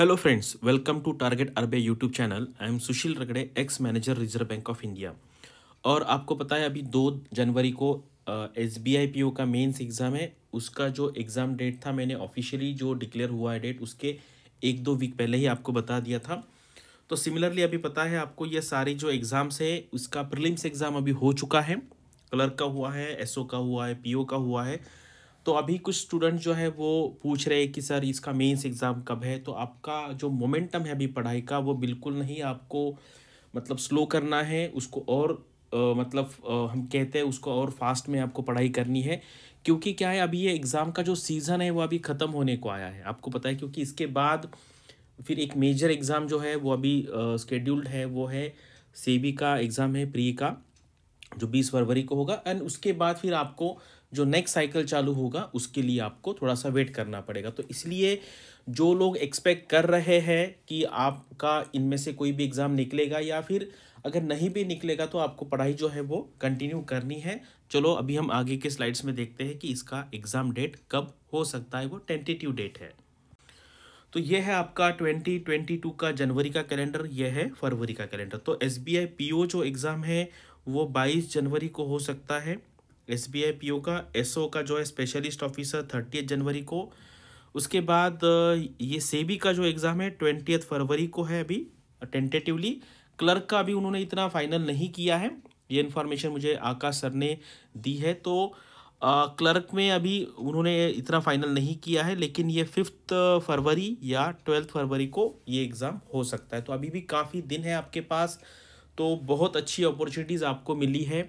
hello friends welcome to target अरबे YouTube channel I am Sushil Ragade ex manager Reserve Bank of India और आपको पता है अभी दो जनवरी को S B I P O का मेन्स एग्ज़ाम है उसका जो एग्ज़ाम डेट था मैंने ऑफिशियली जो डिक्लेयर हुआ है डेट उसके एक दो वीक पहले ही आपको बता दिया था तो सिमिलरली अभी पता है आपको ये सारे जो एग्ज़ाम्स है उसका प्रिलिम्स एग्ज़ाम अभी हो चुका है क्लर्क का हुआ है ओ का हुआ है पी ओ का हुआ है तो अभी कुछ स्टूडेंट जो है वो पूछ रहे हैं कि सर इसका मेंस एग्ज़ाम कब है तो आपका जो मोमेंटम है अभी पढ़ाई का वो बिल्कुल नहीं आपको मतलब स्लो करना है उसको और आ, मतलब आ, हम कहते हैं उसको और फास्ट में आपको पढ़ाई करनी है क्योंकि क्या है अभी ये एग्ज़ाम का जो सीज़न है वो अभी ख़त्म होने को आया है आपको पता है क्योंकि इसके बाद फिर एक मेजर एग्ज़ाम जो है वो अभी स्केड्यूल्ड है वो है सेबी का एग्ज़ाम है प्री का जो 20 फरवरी को होगा एंड उसके बाद फिर आपको जो नेक्स्ट साइकिल चालू होगा उसके लिए आपको थोड़ा सा वेट करना पड़ेगा तो इसलिए जो लोग एक्सपेक्ट कर रहे हैं कि आपका इनमें से कोई भी एग्ज़ाम निकलेगा या फिर अगर नहीं भी निकलेगा तो आपको पढ़ाई जो है वो कंटिन्यू करनी है चलो अभी हम आगे के स्लाइड्स में देखते हैं कि इसका एग्ज़ाम डेट कब हो सकता है वो टेंटेटिव डेट है तो ये है आपका 2022 का जनवरी का कैलेंडर ये है फरवरी का कैलेंडर तो एस बी जो एग्ज़ाम है वो 22 जनवरी को हो सकता है S B I P O का एस ओ का जो है स्पेशलिस्ट ऑफिसर थर्टी जनवरी को उसके बाद ये सेबी का जो एग्ज़ाम है ट्वेंटी फरवरी को है अभी टेंटेटिवली क्लर्क का अभी उन्होंने इतना फाइनल नहीं किया है ये इन्फॉर्मेशन मुझे आकाश सर ने दी है तो आ, क्लर्क में अभी उन्होंने इतना फाइनल नहीं किया है लेकिन ये फिफ्थ फरवरी या ट्वेल्थ फरवरी को ये एग्ज़ाम हो सकता है तो अभी भी काफ़ी दिन है आपके पास तो बहुत अच्छी अपॉर्चुनिटीज़ आपको मिली है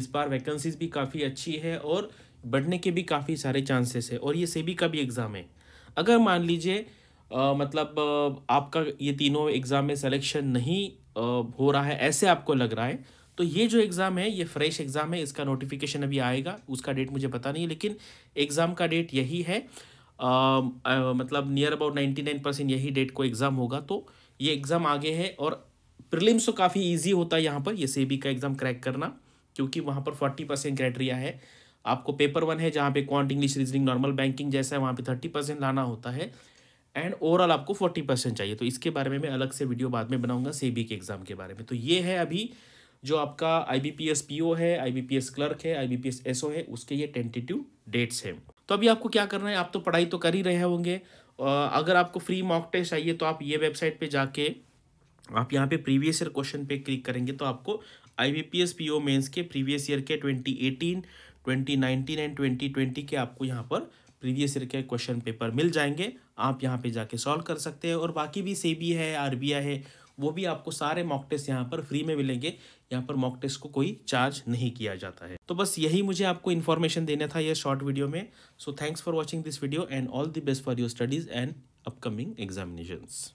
इस बार वैकेंसीज भी काफ़ी अच्छी है और बढ़ने के भी काफ़ी सारे चांसेस है और ये सेबी का भी एग्ज़ाम है अगर मान लीजिए मतलब आपका ये तीनों एग्ज़ाम में सिलेक्शन नहीं आ, हो रहा है ऐसे आपको लग रहा है तो ये जो एग्ज़ाम है ये फ्रेश एग्ज़ाम है इसका नोटिफिकेशन अभी आएगा उसका डेट मुझे पता नहीं लेकिन एग्ज़ाम का डेट यही है आ, आ, मतलब near about ninety nine percent यही डेट को एग्ज़ाम होगा तो ये एग्ज़ाम आगे है और प्रिलिम्स तो काफ़ी ईजी होता है यहाँ पर ये सेबी का एग्ज़ाम क्रैक करना क्योंकि वहाँ पर फोर्टी परसेंट क्राइटेरिया है आपको पेपर वन है जहाँ पे quant English reasoning normal banking जैसा है वहाँ पे थर्टी परसेंट लाना होता है एंड ओवरऑल आपको फोर्टी परसेंट चाहिए तो इसके बारे में मैं अलग से वीडियो बाद में बनाऊंगा से के एग्ज़ाम के बारे में तो ये है अभी जो आपका I B P S P O है I B P S clerk है I B P S S O है उसके ये टेंटेटिव डेट्स हैं तो अभी आपको क्या करना है आप तो पढ़ाई तो कर ही रहे होंगे अगर आपको फ्री मॉक टेस्ट चाहिए तो आप ये वेबसाइट पर जाके आप यहाँ पे प्रीवियस ईयर क्वेश्चन पे क्लिक करेंगे तो आपको I B P S P O mains के प्रीवियस ईयर के twenty eighteen twenty nineteen and twenty twenty के आपको यहाँ पर प्रीवियस ईयर के क्वेश्चन पेपर मिल जाएंगे आप यहाँ पे जाके सॉल्व कर सकते हैं और बाकी भी से बी है आर बी आई है वो भी आपको सारे मॉक टेस्ट यहाँ पर फ्री में मिलेंगे यहाँ पर मॉक टेस्ट को कोई चार्ज नहीं किया जाता है तो बस यही मुझे आपको इन्फॉर्मेशन देना था यह शॉर्ट वीडियो में so thanks for watching this video and all the best for your studies and upcoming examinations